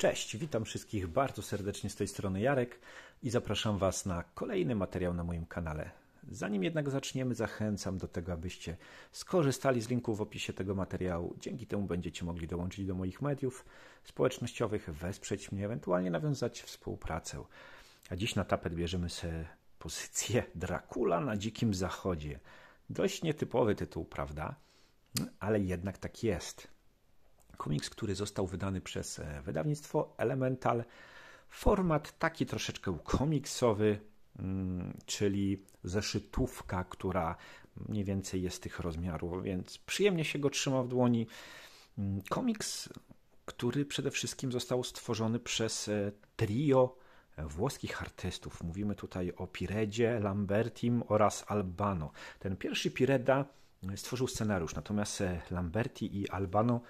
Cześć, witam wszystkich bardzo serdecznie z tej strony Jarek i zapraszam Was na kolejny materiał na moim kanale. Zanim jednak zaczniemy, zachęcam do tego, abyście skorzystali z linku w opisie tego materiału. Dzięki temu będziecie mogli dołączyć do moich mediów społecznościowych, wesprzeć mnie, ewentualnie nawiązać współpracę. A dziś na tapet bierzemy sobie pozycję Dracula na Dzikim Zachodzie. Dość nietypowy tytuł, prawda? No, ale jednak tak jest komiks, który został wydany przez e, wydawnictwo Elemental. Format taki troszeczkę komiksowy, mm, czyli zeszytówka, która mniej więcej jest tych rozmiarów, więc przyjemnie się go trzyma w dłoni. Mm, komiks, który przede wszystkim został stworzony przez e, trio e, włoskich artystów. Mówimy tutaj o Piredzie, Lambertim oraz Albano. Ten pierwszy Pireda stworzył scenariusz, natomiast Lamberti i Albano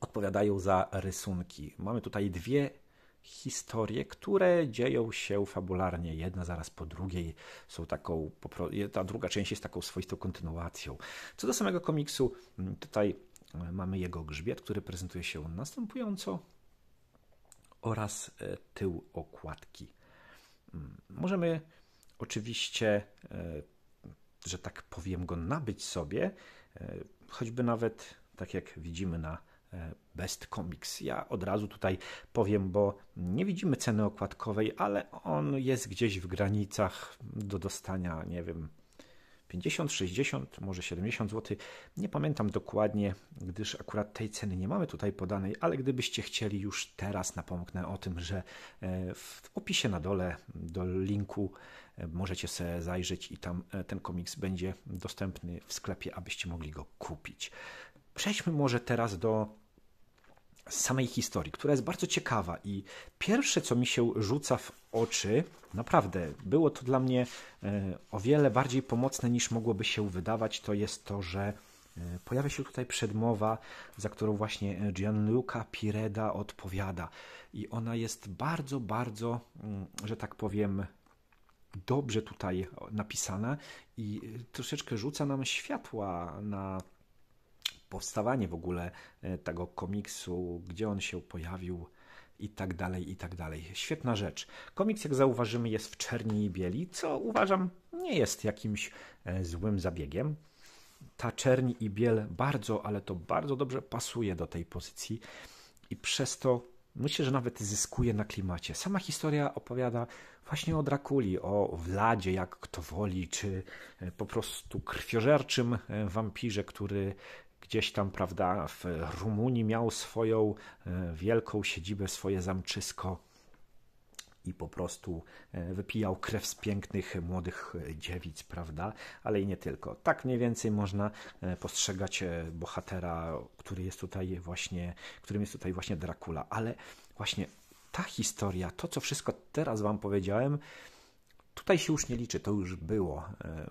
odpowiadają za rysunki. Mamy tutaj dwie historie, które dzieją się fabularnie, jedna zaraz po drugiej. Są taką, ta druga część jest taką swoistą kontynuacją. Co do samego komiksu, mm, tutaj e, mamy jego grzbiet, który prezentuje się następująco oraz e, tył okładki. Mm, możemy oczywiście, e, że tak powiem, go nabyć sobie, choćby nawet tak jak widzimy na E, Best Comics. Ja od razu tutaj powiem, bo nie widzimy ceny okładkowej, ale on jest gdzieś w granicach do dostania, nie wiem, 50, 60, może 70 zł. Nie pamiętam dokładnie, gdyż akurat tej ceny nie mamy tutaj podanej, ale gdybyście chcieli już teraz, napomknę o tym, że e, w opisie na dole do linku e, możecie sobie zajrzeć i tam ten komiks będzie dostępny w sklepie, abyście mogli go kupić. Przejdźmy może teraz do samej historii, która jest bardzo ciekawa i pierwsze, co mi się rzuca w oczy, naprawdę było to dla mnie e, o wiele bardziej pomocne niż mogłoby się wydawać, to jest to, że e, pojawia się tutaj przedmowa, za którą właśnie Gianluca Pireda odpowiada i ona jest bardzo, bardzo, mm, że tak powiem, dobrze tutaj napisana i e, troszeczkę rzuca nam światła na powstawanie w ogóle e, tego komiksu, gdzie on się pojawił i tak dalej, i tak dalej. Świetna rzecz. Komiks, jak zauważymy, jest w czerni i bieli, co uważam nie jest jakimś e, złym zabiegiem. Ta czerni i biel bardzo, ale to bardzo dobrze pasuje do tej pozycji i przez to myślę, że nawet zyskuje na klimacie. Sama historia opowiada właśnie o Drakuli, o Wladzie, jak kto woli, czy e, po prostu krwiożerczym wampirze, który gdzieś tam, prawda, w Rumunii miał swoją e, wielką siedzibę, swoje zamczysko i po prostu e, wypijał krew z pięknych młodych dziewic, prawda? Ale i nie tylko. Tak mniej więcej można e, postrzegać bohatera, który jest tutaj właśnie, którym jest tutaj właśnie Dracula, ale właśnie ta historia, to co wszystko teraz wam powiedziałem, Tutaj się już nie liczy, to już było. E,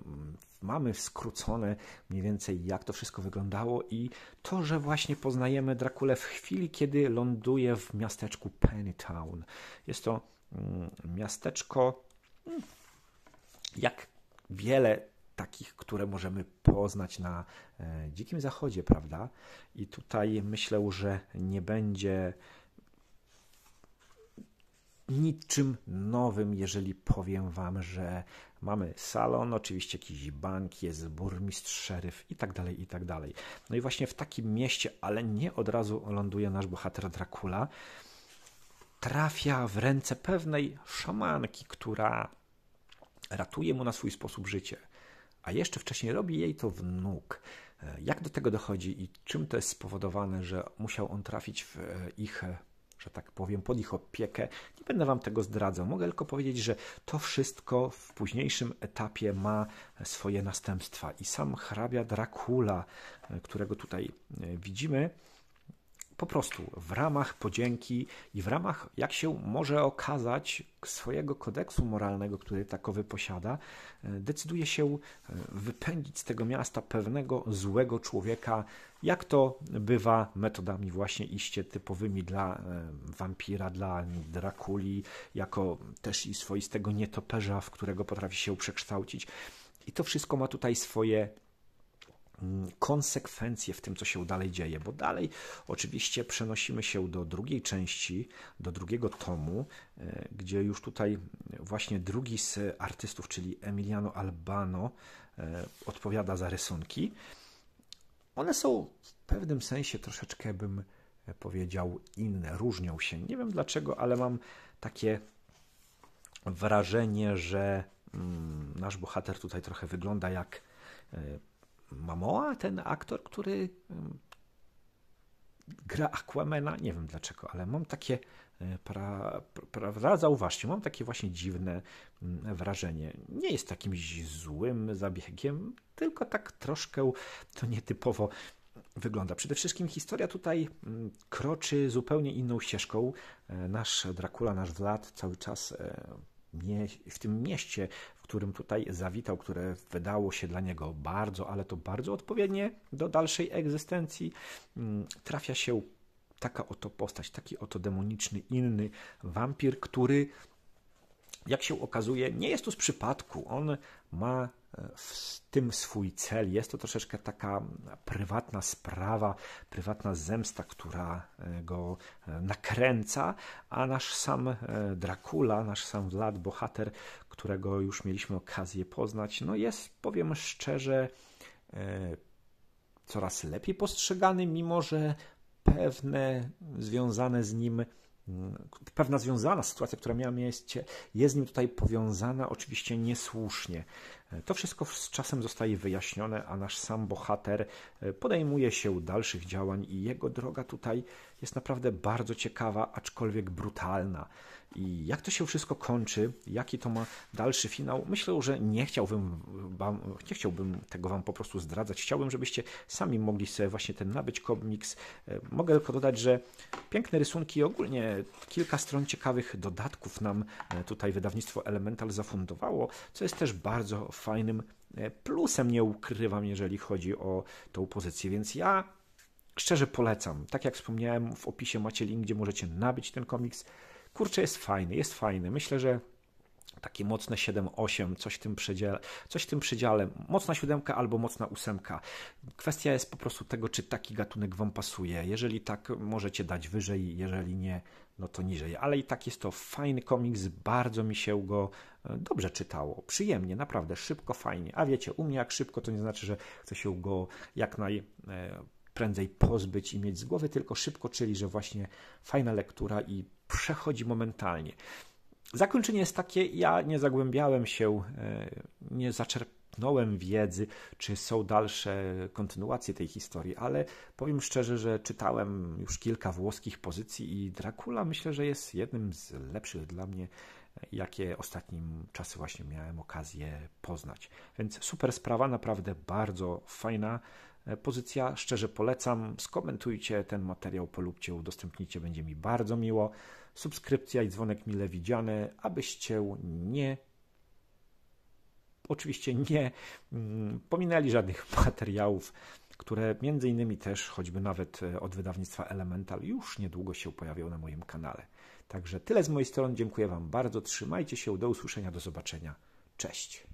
mamy skrócone mniej więcej, jak to wszystko wyglądało, i to, że właśnie poznajemy Drakulę w chwili, kiedy ląduje w miasteczku Pennytown. Jest to mm, miasteczko, mm, jak wiele takich, które możemy poznać na e, dzikim zachodzie, prawda? I tutaj myślę, że nie będzie niczym nowym, jeżeli powiem Wam, że mamy salon, oczywiście jakiś bank, jest burmistrz, szeryf i tak dalej, i tak dalej. No i właśnie w takim mieście, ale nie od razu ląduje nasz bohater Dracula, trafia w ręce pewnej szamanki, która ratuje mu na swój sposób życie. A jeszcze wcześniej robi jej to wnuk. E, jak do tego dochodzi i czym to jest spowodowane, że musiał on trafić w e, ich e, że tak powiem, pod ich opiekę. Nie będę Wam tego zdradzał. Mogę tylko powiedzieć, że to wszystko w późniejszym etapie ma swoje następstwa. I sam hrabia Dracula, e, którego tutaj e, widzimy, po prostu w ramach podzięki i w ramach, jak się może okazać, swojego kodeksu moralnego, który takowy posiada, e, decyduje się e, wypędzić z tego miasta pewnego złego człowieka, jak to bywa metodami właśnie iście typowymi dla e, wampira, dla Drakuli, jako też i swoistego nietoperza, w którego potrafi się przekształcić. I to wszystko ma tutaj swoje Mm, konsekwencje w tym, co się dalej dzieje, bo dalej oczywiście przenosimy się do drugiej części, do drugiego tomu, e, gdzie już tutaj właśnie drugi z artystów, czyli Emiliano Albano, e, odpowiada za rysunki. One są w pewnym sensie troszeczkę, bym powiedział, inne, różnią się. Nie wiem dlaczego, ale mam takie wrażenie, że mm, nasz bohater tutaj trochę wygląda jak e, Mamoa, ten aktor, który gra Aquamena, nie wiem dlaczego, ale mam takie, e, pra, prawda, zauważcie, mam takie właśnie dziwne mm, wrażenie. Nie jest takim złym zabiegiem, tylko tak troszkę to nietypowo wygląda. Przede wszystkim historia tutaj mm, kroczy zupełnie inną ścieżką. E, nasz Dracula, nasz Vlad cały czas e, w tym mieście, w którym tutaj zawitał, które wydało się dla niego bardzo, ale to bardzo odpowiednie do dalszej egzystencji, mm, trafia się taka oto postać, taki oto demoniczny, inny wampir, który, jak się okazuje, nie jest tu z przypadku. On ma w tym swój cel. Jest to troszeczkę taka prywatna sprawa, prywatna zemsta, która e, go e, nakręca, a nasz sam e, Dracula, nasz sam Vlad, bohater, którego już mieliśmy okazję poznać, no jest, powiem szczerze, coraz lepiej postrzegany, mimo że pewne związane z nim pewna związana sytuacja, która miała miejsce, jest z nim tutaj powiązana, oczywiście niesłusznie. To wszystko z czasem zostaje wyjaśnione, a nasz sam bohater e, podejmuje się dalszych działań i jego droga tutaj jest naprawdę bardzo ciekawa, aczkolwiek brutalna. I jak to się wszystko kończy, jaki to ma dalszy finał, myślę, że nie chciałbym, wam, nie chciałbym tego Wam po prostu zdradzać. Chciałbym, żebyście sami mogli sobie właśnie ten nabyć komiks. E, mogę tylko dodać, że piękne rysunki, ogólnie kilka stron ciekawych dodatków nam e, tutaj wydawnictwo Elemental zafundowało, co jest też bardzo fajne fajnym e, plusem, nie ukrywam, jeżeli chodzi o tą pozycję, więc ja szczerze polecam. Tak jak wspomniałem, w opisie macie link, gdzie możecie nabyć ten komiks. Kurczę, jest fajny, jest fajny. Myślę, że takie mocne 7-8, coś, w tym przedziale, coś w tym przedziale, mocna siódemka albo mocna ósemka. Kwestia jest po prostu tego, czy taki gatunek Wam pasuje. Jeżeli tak, możecie dać wyżej, jeżeli nie, no to niżej. Ale i tak jest to fajny komiks, bardzo mi się go dobrze czytało, przyjemnie, naprawdę szybko, fajnie. A wiecie, u mnie jak szybko to nie znaczy, że chcę się go jak najprędzej e, pozbyć i mieć z głowy, tylko szybko, czyli że właśnie fajna lektura i przechodzi momentalnie. Zakończenie jest takie, ja nie zagłębiałem się, e, nie zaczerpnąłem wiedzy, czy są dalsze kontynuacje tej historii, ale powiem szczerze, że czytałem już kilka włoskich pozycji i Dracula myślę, że jest jednym z lepszych dla mnie jakie ostatnim czasy właśnie miałem okazję poznać. Więc super sprawa, naprawdę bardzo fajna e, pozycja. Szczerze polecam. Skomentujcie ten materiał, polubcie, udostępnijcie, będzie mi bardzo miło. Subskrypcja i dzwonek mile widziane, abyście nie oczywiście nie mm, pominęli żadnych materiałów, które między innymi też choćby nawet e, od wydawnictwa Elemental już niedługo się pojawią na moim kanale. Także tyle z mojej strony. Dziękuję Wam bardzo. Trzymajcie się. Do usłyszenia. Do zobaczenia. Cześć.